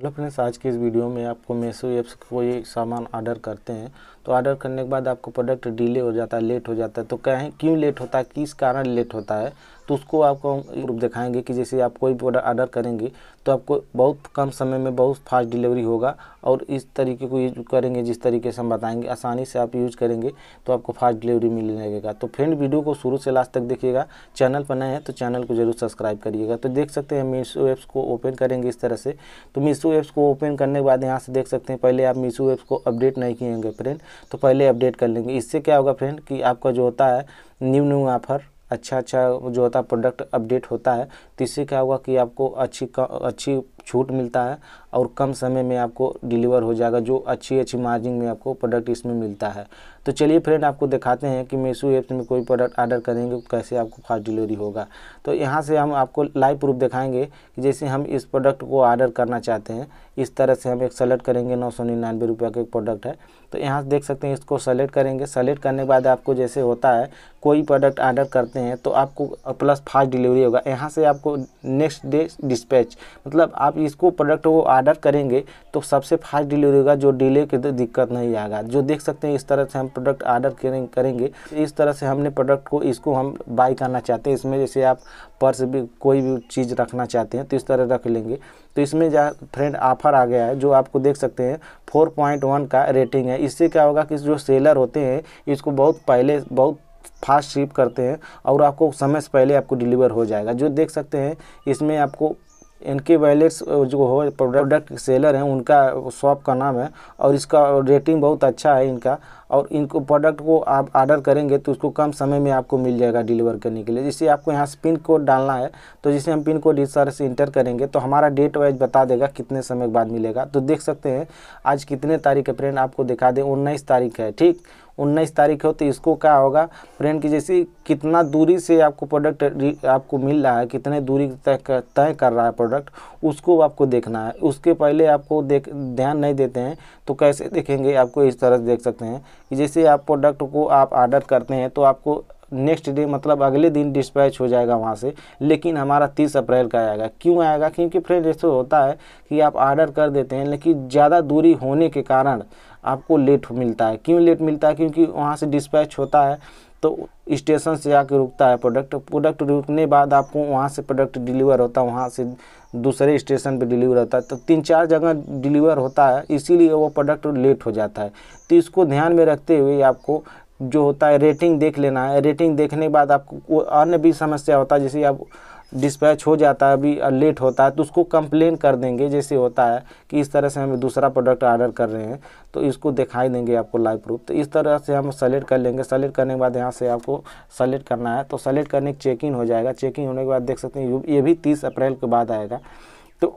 hello friends आज के इस वीडियो में आपको मेसो ऐप्स कोई सामान ऑर्डर करते हैं तो ऑर्डर करने के बाद आपको प्रोडक्ट डिले हो जाता है लेट हो जाता है तो कहें क्यों लेट होता है किस कारण लेट होता है तो उसको आपको रूप दिखाएंगे कि जैसे आप कोई प्रोडक्ट ऑर्डर करेंगे तो आपको बहुत कम समय में बहुत फास्ट डिलीवरी होगा और इस तरीके को यूज करेंगे जिस तरीके से हम बताएंगे आसानी से आप यूज करेंगे तो आपको फास्ट डिलीवरी मिलने लगेगा तो फ्रेंड वीडियो को शुरू से लास्ट तक देखिएगा चैनल पर नए हैं तो चैनल को जरूर सब्सक्राइब करिएगा तो देख सकते हैं मीशो ऐप्स को ओपन करेंगे इस तरह से तो मीशो ऐप्स को ओपन करने के बाद यहाँ से देख सकते हैं पहले आप मीशो ऐप्स को अपडेट नहीं किएंगे फ्रेंड तो पहले अपडेट कर लेंगे इससे क्या होगा फ्रेंड कि आपका जो होता है न्यू न्यू ऑफर अच्छा अच्छा जो होता है प्रोडक्ट अपडेट होता है तो इससे क्या होगा कि आपको अच्छी अच्छी छूट मिलता है और कम समय में आपको डिलीवर हो जाएगा जो अच्छी अच्छी मार्जिन में आपको प्रोडक्ट इसमें मिलता है तो चलिए फ्रेंड आपको दिखाते हैं कि मीशो ऐप्स में कोई प्रोडक्ट आर्डर करेंगे कैसे आपको फास्ट डिलीवरी होगा तो यहाँ से हम आपको लाइव प्रूफ दिखाएंगे कि जैसे हम इस प्रोडक्ट को आर्डर करना चाहते हैं इस तरह से हम एक सेलेक्ट करेंगे नौ सौ निन्यानवे रुपये का एक प्रोडक्ट है तो यहाँ देख सकते हैं इसको सेलेक्ट करेंगे सेलेक्ट करने के बाद आपको जैसे होता है कोई प्रोडक्ट आर्डर करते हैं तो आपको प्लस फास्ट डिलीवरी होगा यहाँ से आपको नेक्स्ट डे डिस्पैच मतलब आप इसको प्रोडक्ट वो ऑर्डर करेंगे तो सबसे फास्ट डिलीवरी होगा जो डिले के तो दिक्कत नहीं आएगा जो देख सकते हैं इस तरह से हम प्रोडक्ट ऑर्डर करेंगे इस तरह से हमने प्रोडक्ट को इसको हम बाई करना चाहते हैं इसमें जैसे आप पर्स भी कोई भी चीज़ रखना चाहते हैं तो इस तरह रख लेंगे तो इसमें जहाँ फ्रेंड ऑफर आ गया है जो आपको देख सकते हैं 4.1 का रेटिंग है इससे क्या होगा कि जो सेलर होते हैं इसको बहुत पहले बहुत फास्ट शिप करते हैं और आपको समय से पहले आपको डिलीवर हो जाएगा जो देख सकते हैं इसमें आपको इनके वैलेट्स जो हो प्रोडक्ट सेलर हैं उनका शॉप का नाम है और इसका रेटिंग बहुत अच्छा है इनका और इनको प्रोडक्ट को आप आर्डर करेंगे तो उसको कम समय में आपको मिल जाएगा डिलीवर करने के लिए जिससे आपको यहाँ से पिन कोड डालना है तो जैसे हम पिन कोड इस तरह से इंटर करेंगे तो हमारा डेट वाइज बता देगा कितने समय के बाद मिलेगा तो देख सकते हैं आज कितने तारीख है फ्रेंड आपको दिखा दें उन्नीस तारीख है ठीक उन्नीस तारीख हो तो इसको क्या होगा फ्रेंड की जैसे कितना दूरी से आपको प्रोडक्ट आपको मिल रहा है कितने दूरी तक तय कर रहा है प्रोडक्ट उसको आपको देखना है उसके पहले आपको देख ध्यान नहीं देते हैं तो कैसे देखेंगे आपको इस तरह से देख सकते हैं कि जैसे आप प्रोडक्ट को आप ऑर्डर करते हैं तो आपको नेक्स्ट डे मतलब अगले दिन डिस्पैच हो जाएगा वहाँ से लेकिन हमारा तीस अप्रैल का आएगा क्यों आएगा क्योंकि फ्रेंड ऐसे होता है कि आप आर्डर कर देते हैं लेकिन ज़्यादा दूरी होने के कारण आपको लेट मिलता है क्यों लेट मिलता है क्योंकि वहाँ से डिस्पैच होता है तो स्टेशन से जाकर रुकता है प्रोडक्ट प्रोडक्ट रुकने बाद आपको वहाँ से प्रोडक्ट डिलीवर होता है वहाँ से दूसरे स्टेशन पे डिलीवर होता है तो तीन चार जगह डिलीवर होता है इसीलिए वो प्रोडक्ट लेट हो जाता है तो इसको ध्यान में रखते हुए आपको जो होता है रेटिंग देख लेना है रेटिंग देखने के बाद आपको अन्य भी समस्या होता है जैसे आप डिस्पैच हो जाता है अभी लेट होता है तो उसको कंप्लेन कर देंगे जैसे होता है कि इस तरह से हम दूसरा प्रोडक्ट ऑर्डर कर रहे हैं तो इसको दिखाई देंगे आपको लाइव प्रूफ तो इस तरह से हम सेलेक्ट कर लेंगे सेलेक्ट करने के बाद यहाँ से आपको सेलेक्ट करना है तो सेलेक्ट करने चेक इन हो जाएगा चेक इन होने के बाद देख सकते हैं ये भी तीस अप्रैल के बाद आएगा तो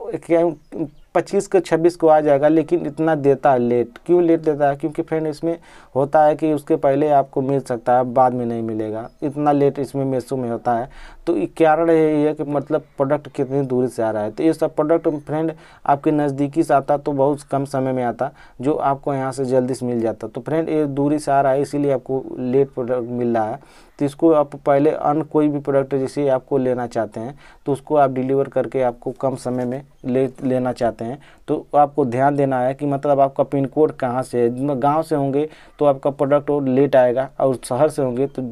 पच्चीस को छब्बीस को आ जाएगा लेकिन इतना देता है लेट क्यों लेट देता है क्योंकि फ्रेंड इसमें होता है कि उसके पहले आपको मिल सकता है बाद में नहीं मिलेगा इतना लेट इसमें मेसो में होता है तो कारण यही है कि मतलब प्रोडक्ट कितनी दूरी से आ रहा है तो ये सब प्रोडक्ट फ्रेंड आपके नज़दीकी से आता तो बहुत कम समय में आता जो आपको यहाँ से जल्दी से मिल जाता तो फ्रेंड ये दूरी से आ रहा है इसीलिए आपको लेट प्रोडक्ट मिल रहा है तो इसको आप पहले अन्य कोई भी प्रोडक्ट जैसे आपको लेना चाहते हैं तो उसको आप डिलीवर करके आपको कम समय में ले लेना चाहते हैं तो आपको ध्यान देना है कि मतलब आपका पिन कोड कहाँ से है गाँव से होंगे तो आपका प्रोडक्ट और लेट आएगा और शहर से होंगे तो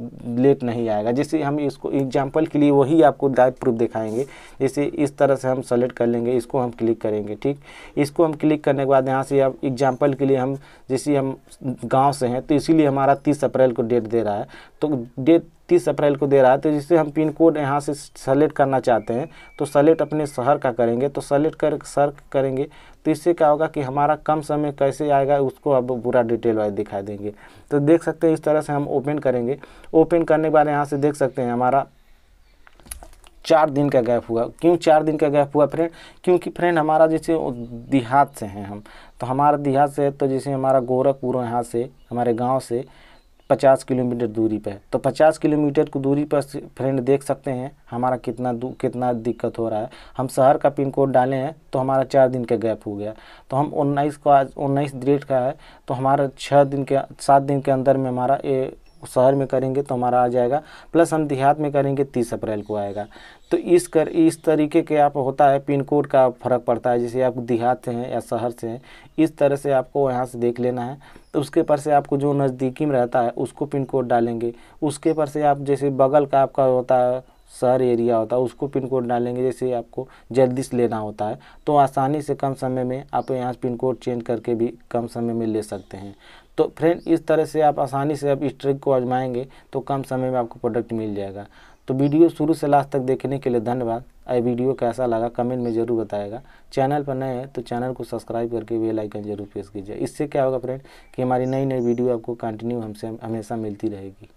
लेट नहीं आएगा जैसे हम इसको एग्जाम्पल के लिए वही आपको डाइट प्रूफ दिखाएंगे जैसे इस तरह से हम सेलेक्ट कर लेंगे इसको हम क्लिक करेंगे ठीक इसको हम क्लिक करने के बाद यहाँ से आप एग्जाम्पल के लिए हम जैसे हम गाँव से हैं तो इसीलिए हमारा तीस अप्रैल को डेट दे रहा है तो डेट तीस अप्रैल को दे रहा है तो जिससे हम पिन कोड यहाँ से सेलेक्ट करना चाहते हैं तो सेलेक्ट अपने शहर का करेंगे तो सेलेक्ट कर सर करेंगे तो इससे क्या होगा कि हमारा कम समय कैसे आएगा उसको अब पूरा डिटेल वाइज दिखाई देंगे तो देख सकते हैं इस तरह से हम ओपन करेंगे ओपन करने के बाद यहाँ से देख सकते हैं हमारा चार दिन का गैप हुआ क्यों चार दिन का गैप हुआ फ्रेंड क्योंकि फ्रेंड हमारा जैसे देहात से हैं हम तो हमारा देहात से है तो जैसे हमारा गोरखपुर यहाँ से हमारे गाँव से 50 किलोमीटर दूरी पर तो 50 किलोमीटर की दूरी पर फ्रेंड देख सकते हैं हमारा कितना कितना दिक्कत हो रहा है हम शहर का पिन कोड डाले हैं तो हमारा चार दिन का गैप हो गया तो हम उन्नीस आज उन्नीस डेट का है तो हमारा छः दिन के सात दिन के अंदर में हमारा ये शहर में करेंगे तो हमारा आ जाएगा प्लस हम देहात में करेंगे तीस अप्रैल को आएगा तो इस कर इस तरीके के आप होता है पिन कोड का फ़र्क पड़ता है जैसे आप देहात से हैं या शहर से हैं इस तरह से आपको यहाँ से देख लेना है तो उसके पर से आपको जो नज़दीकी में रहता है उसको पिन कोड डालेंगे उसके पर से आप जैसे बगल का आपका होता है शहर एरिया होता है उसको पिन कोड डालेंगे जैसे आपको जल्दी से लेना होता है तो आसानी से कम समय में आप यहाँ पिन कोड चेंज करके भी कम समय में ले सकते हैं तो फ्रेंड इस तरह से आप आसानी से आप इस ट्रिक को आजमाएंगे तो कम समय में आपको प्रोडक्ट मिल जाएगा तो वीडियो शुरू से लास्ट तक देखने के लिए धन्यवाद ये वीडियो कैसा लगा कमेंट में ज़रूर बताएगा चैनल पर नए हैं तो चैनल को सब्सक्राइब करके बेल आइकन जरूर प्रेस कीजिए इससे क्या होगा फ्रेंड कि हमारी नई नई वीडियो आपको कंटिन्यू हमसे हमेशा मिलती रहेगी